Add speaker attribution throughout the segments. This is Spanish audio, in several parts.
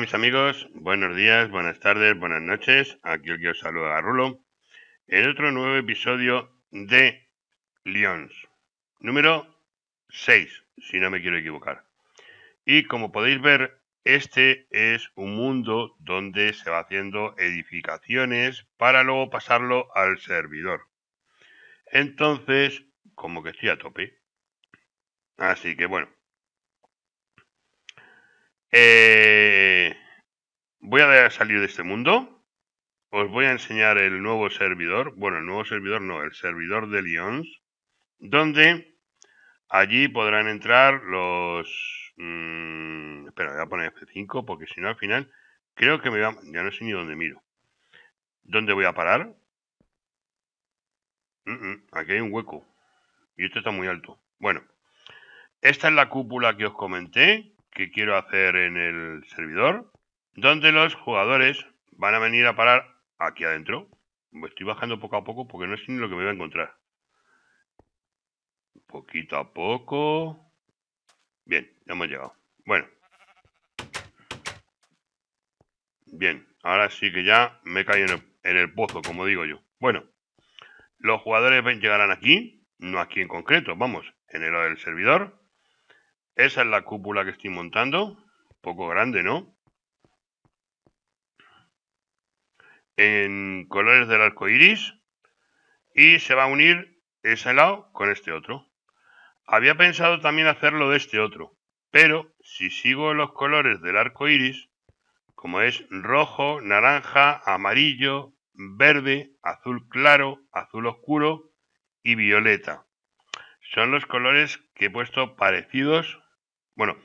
Speaker 1: mis amigos, buenos días, buenas tardes, buenas noches. Aquí el que os saluda a Rulo. El otro nuevo episodio de Lions. Número 6, si no me quiero equivocar. Y como podéis ver, este es un mundo donde se va haciendo edificaciones para luego pasarlo al servidor. Entonces, como que estoy a tope. Así que bueno. Eh, voy a salir de este mundo. Os voy a enseñar el nuevo servidor. Bueno, el nuevo servidor no, el servidor de Lyons. Donde allí podrán entrar los... Mm, espera, voy a poner F5 porque si no al final creo que me va... Ya no sé ni dónde miro. ¿Dónde voy a parar? aquí hay un hueco. Y esto está muy alto. Bueno, esta es la cúpula que os comenté que quiero hacer en el servidor donde los jugadores van a venir a parar aquí adentro. Pues estoy bajando poco a poco porque no sé ni lo que me voy a encontrar. Poquito a poco. Bien, ya hemos llegado. Bueno. Bien, ahora sí que ya me caí en el, en el pozo, como digo yo. Bueno, los jugadores llegarán aquí, no aquí en concreto, vamos, en el del servidor. Esa es la cúpula que estoy montando. poco grande, ¿no? en colores del arco iris y se va a unir ese lado con este otro. Había pensado también hacerlo de este otro, pero si sigo los colores del arco iris, como es rojo, naranja, amarillo, verde, azul claro, azul oscuro y violeta. Son los colores que he puesto parecidos. Bueno,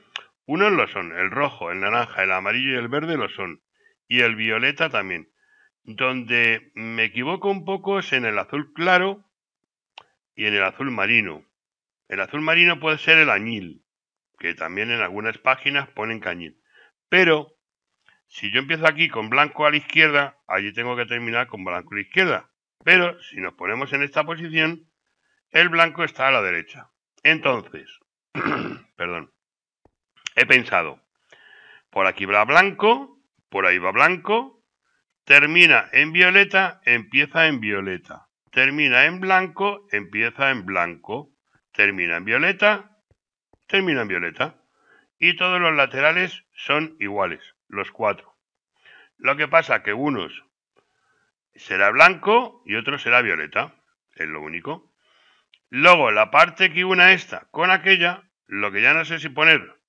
Speaker 1: unos lo son, el rojo, el naranja, el amarillo y el verde lo son. Y el violeta también. Donde me equivoco un poco es en el azul claro y en el azul marino. El azul marino puede ser el añil, que también en algunas páginas ponen cañil. Pero si yo empiezo aquí con blanco a la izquierda, allí tengo que terminar con blanco a la izquierda. Pero si nos ponemos en esta posición, el blanco está a la derecha. Entonces, perdón, he pensado, por aquí va blanco, por ahí va blanco, Termina en violeta, empieza en violeta. Termina en blanco, empieza en blanco. Termina en violeta, termina en violeta. Y todos los laterales son iguales, los cuatro. Lo que pasa que unos será blanco y otro será violeta. Es lo único. Luego, la parte que una esta con aquella, lo que ya no sé si poner,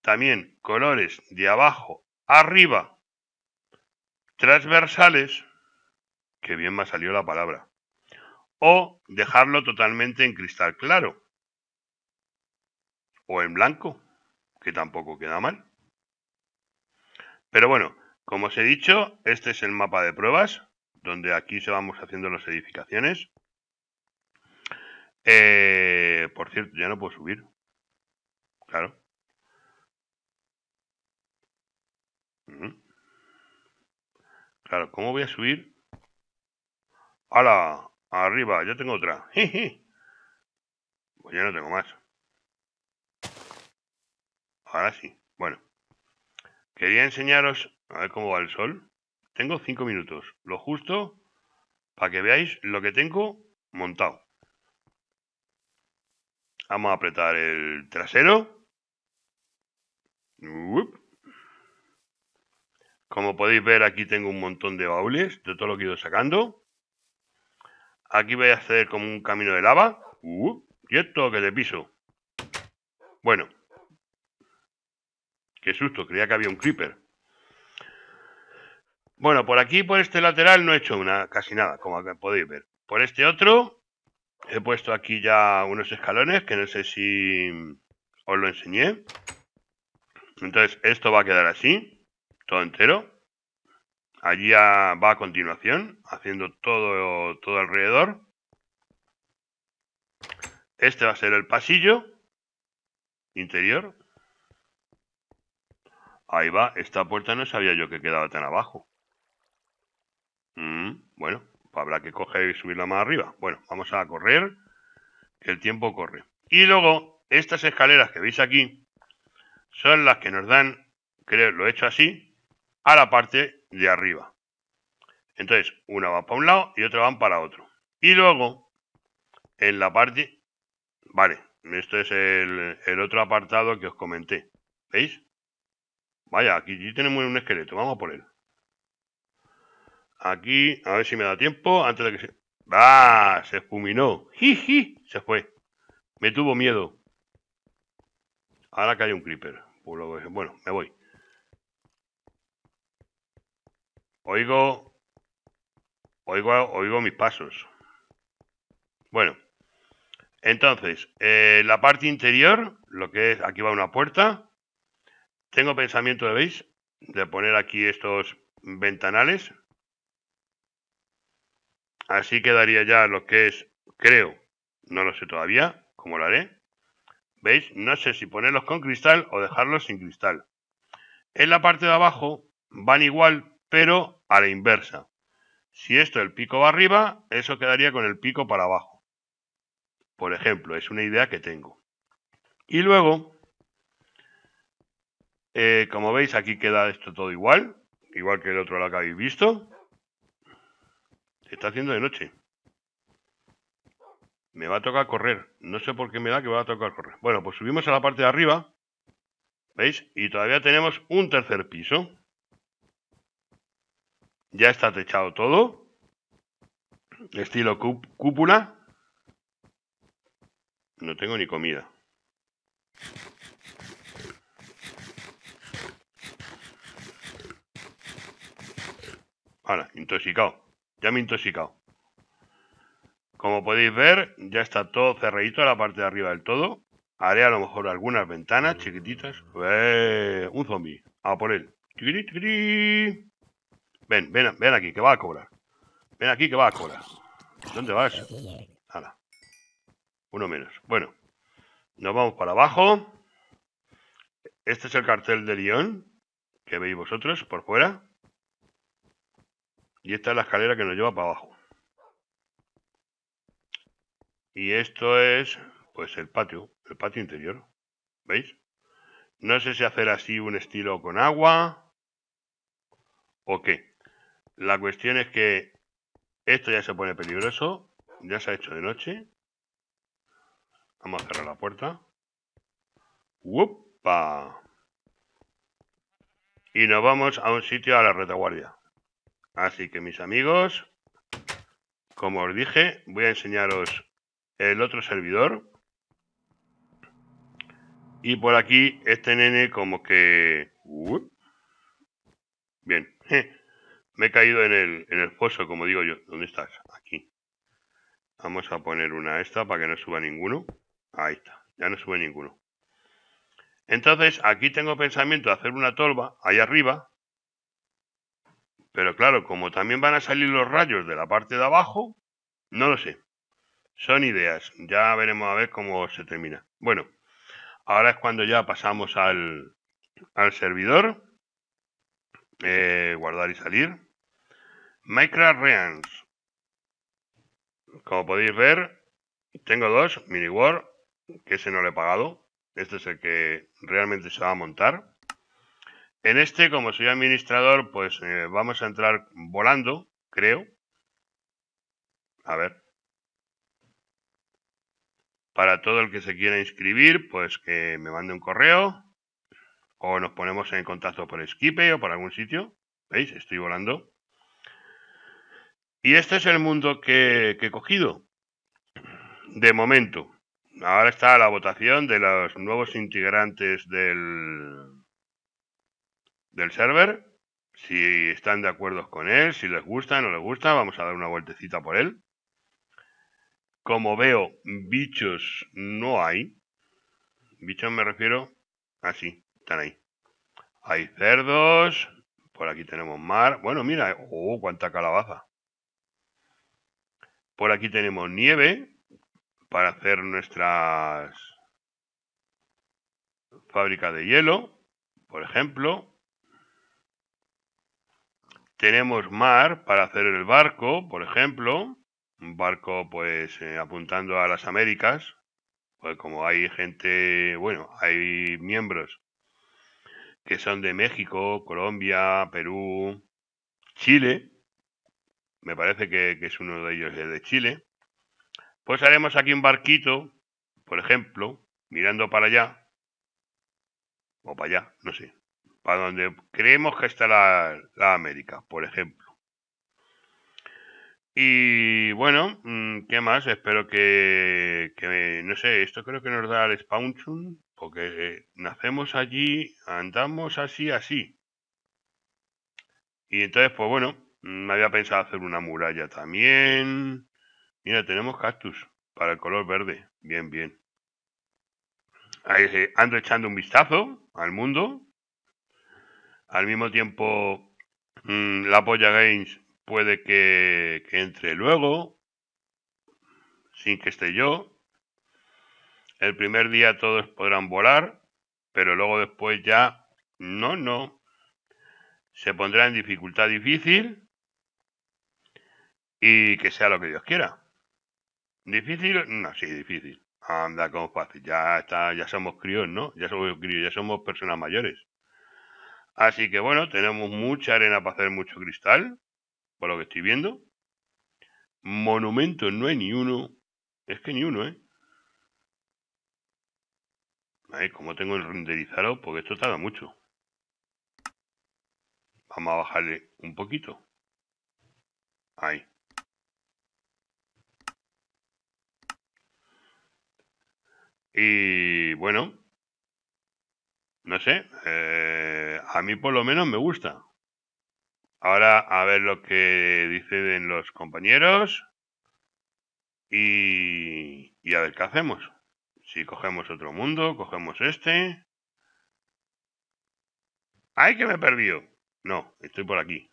Speaker 1: también colores de abajo arriba transversales, que bien me salió la palabra, o dejarlo totalmente en cristal claro, o en blanco, que tampoco queda mal. Pero bueno, como os he dicho, este es el mapa de pruebas, donde aquí se vamos haciendo las edificaciones. Eh, por cierto, ya no puedo subir. Claro. Mm. Claro, ¿cómo voy a subir? ¡Hala! Arriba, ya tengo otra. Pues ya no tengo más. Ahora sí. Bueno. Quería enseñaros... A ver cómo va el sol. Tengo cinco minutos. Lo justo para que veáis lo que tengo montado. Vamos a apretar el trasero. Como podéis ver, aquí tengo un montón de baúles de todo lo que he ido sacando. Aquí voy a hacer como un camino de lava. Uh, y esto que de piso. Bueno. Qué susto, creía que había un creeper. Bueno, por aquí, por este lateral, no he hecho una, casi nada, como podéis ver. Por este otro, he puesto aquí ya unos escalones, que no sé si os lo enseñé. Entonces, esto va a quedar así todo entero. Allí va a continuación, haciendo todo, todo alrededor. Este va a ser el pasillo interior. Ahí va, esta puerta no sabía yo que quedaba tan abajo. Mm, bueno, bueno, pues habrá que coger y subirla más arriba. Bueno, vamos a correr, que el tiempo corre. Y luego, estas escaleras que veis aquí son las que nos dan, creo, lo he hecho así, a la parte de arriba. Entonces, una va para un lado y otra van para otro. Y luego, en la parte... Vale, esto es el, el otro apartado que os comenté. ¿Veis? Vaya, aquí tenemos un esqueleto. Vamos a por él. Aquí, a ver si me da tiempo antes de que se... ¡Ah! Se espuminó. ¡Jiji! Se fue. Me tuvo miedo. Ahora que hay un creeper. Pues bueno, me voy. Oigo, oigo, oigo mis pasos. Bueno, entonces, eh, la parte interior, lo que es, aquí va una puerta. Tengo pensamiento, ¿veis? De poner aquí estos ventanales. Así quedaría ya lo que es, creo, no lo sé todavía, cómo lo haré. ¿Veis? No sé si ponerlos con cristal o dejarlos sin cristal. En la parte de abajo van igual, pero a la inversa. Si esto el pico va arriba, eso quedaría con el pico para abajo. Por ejemplo, es una idea que tengo. Y luego, eh, como veis, aquí queda esto todo igual, igual que el otro lado que habéis visto. Se está haciendo de noche. Me va a tocar correr. No sé por qué me da que va a tocar correr. Bueno, pues subimos a la parte de arriba. ¿Veis? Y todavía tenemos un tercer piso. Ya está techado todo. Estilo cúpula. No tengo ni comida. Ahora, intoxicado. Ya me he intoxicado. Como podéis ver, ya está todo cerradito la parte de arriba del todo. Haré a lo mejor algunas ventanas chiquititas. Eh, un zombie. A por él. Ven, ven, ven aquí, que va a cobrar. Ven aquí, que va a cobrar. ¿Dónde vas? Uno menos. Bueno, nos vamos para abajo. Este es el cartel de Lyon, que veis vosotros por fuera. Y esta es la escalera que nos lleva para abajo. Y esto es, pues, el patio, el patio interior. ¿Veis? No sé si hacer así un estilo con agua o qué. La cuestión es que esto ya se pone peligroso. Ya se ha hecho de noche. Vamos a cerrar la puerta. ¡Upa! Y nos vamos a un sitio a la retaguardia. Así que mis amigos, como os dije, voy a enseñaros el otro servidor. Y por aquí este nene como que... bien. Me he caído en el, en el foso, como digo yo. ¿Dónde estás? Aquí. Vamos a poner una esta para que no suba ninguno. Ahí está. Ya no sube ninguno. Entonces, aquí tengo pensamiento de hacer una tolva, ahí arriba. Pero claro, como también van a salir los rayos de la parte de abajo, no lo sé. Son ideas. Ya veremos a ver cómo se termina. Bueno, ahora es cuando ya pasamos al, servidor. Eh, guardar y salir. Minecraft reans Como podéis ver, tengo dos mini word que ese no lo he pagado. Este es el que realmente se va a montar. En este, como soy administrador, pues eh, vamos a entrar volando, creo. A ver. Para todo el que se quiera inscribir, pues que me mande un correo. O nos ponemos en contacto por Skype o por algún sitio. ¿Veis? Estoy volando. Y este es el mundo que, he cogido. De momento. Ahora está la votación de los nuevos integrantes del, del server. Si están de acuerdo con él, si les gusta, no les gusta, vamos a dar una vueltecita por él. Como veo, bichos no hay. Bichos me refiero así, ah, sí. están ahí. Hay cerdos, por aquí tenemos mar. Bueno, mira, oh, cuánta calabaza. Por aquí tenemos nieve para hacer nuestras fábricas de hielo, por ejemplo. Tenemos mar para hacer el barco, por ejemplo. Un barco pues eh, apuntando a las Américas. Pues como hay gente, bueno, hay miembros que son de México, Colombia, Perú, Chile, me parece que, es uno de ellos de Chile, pues haremos aquí un barquito, por ejemplo, mirando para allá, o para allá, no sé, para donde creemos que está la, América, por ejemplo. Y bueno, mm, ¿qué más? Espero que, no sé, esto creo que nos da el Spawnchun, porque eh, nacemos allí, andamos así, así. Y entonces, pues bueno, Mm, me había pensado hacer una muralla también. Mira, tenemos cactus para el color verde. Bien, bien. Ahí eh, ando echando un vistazo al mundo. Al mismo tiempo, mm, la polla Games puede que entre luego, sin que esté yo. El primer día todos podrán volar, pero luego después ya, no, no. Se pondrá en dificultad difícil y que sea lo que Dios quiera. ¿Difícil? No, sí, difícil. Anda con fácil, ya está, ya somos críos, ¿no? Ya somos críos, ya somos personas mayores. Así que bueno, tenemos mucha arena para hacer mucho cristal, por lo que estoy viendo. Monumentos no hay ni uno. Es que ni uno, ¿eh? Ahí, como tengo el renderizado, porque esto tarda mucho. Vamos a bajarle un poquito. Ahí. Y bueno, no sé, eh, a mí por lo menos me gusta. Ahora a ver lo que dicen los compañeros y, a ver qué hacemos. Si cogemos otro mundo, cogemos este. ¡Ay, que me he perdido! No, estoy por aquí.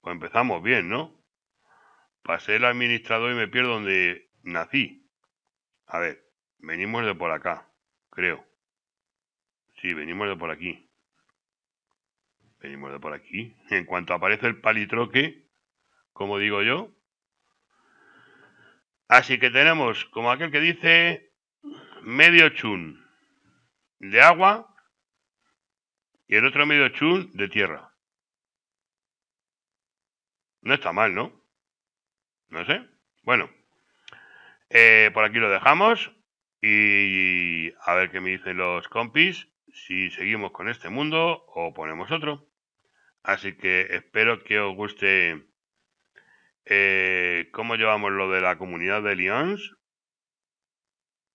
Speaker 1: Pues empezamos bien, ¿no? Pasé el administrador y me pierdo donde nací. A ver, venimos de por acá, creo. Sí, venimos de por aquí. Venimos de por aquí. En cuanto aparece el palitroque, como digo yo. Así que tenemos, como aquel que dice, medio chun de agua y el otro medio chun de tierra. No está mal, ¿no? No sé. Bueno, eh, por aquí lo dejamos. Y a ver qué me dicen los compis. Si seguimos con este mundo o ponemos otro. Así que espero que os guste eh, cómo llevamos lo de la comunidad de Lyons.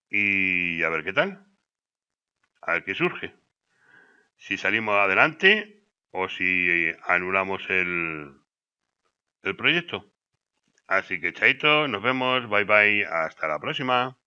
Speaker 1: Y a ver qué tal. A ver qué surge. Si salimos adelante o si anulamos el, el proyecto. Así que chaito, nos vemos, bye bye, hasta la próxima.